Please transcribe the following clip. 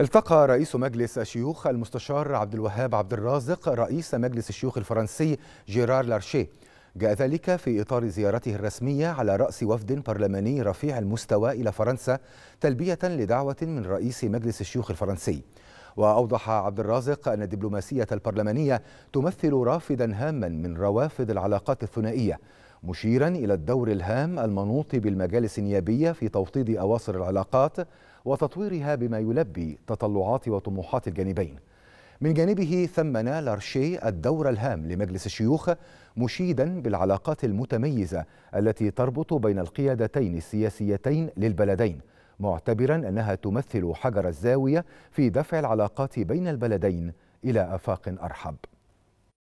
التقى رئيس مجلس الشيوخ المستشار عبد الوهاب عبد الرازق رئيس مجلس الشيوخ الفرنسي جيرار لارشيه جاء ذلك في إطار زيارته الرسمية على رأس وفد برلماني رفيع المستوى إلى فرنسا تلبية لدعوة من رئيس مجلس الشيوخ الفرنسي وأوضح عبد الرازق أن الدبلوماسية البرلمانية تمثل رافدا هاما من روافد العلاقات الثنائية مشيرا إلى الدور الهام المنوط بالمجالس النيابية في توطيد أواصر العلاقات وتطويرها بما يلبي تطلعات وطموحات الجانبين من جانبه ثمن لارشي الدور الهام لمجلس الشيوخ مشيدا بالعلاقات المتميزة التي تربط بين القيادتين السياسيتين للبلدين معتبرا أنها تمثل حجر الزاوية في دفع العلاقات بين البلدين إلى أفاق أرحب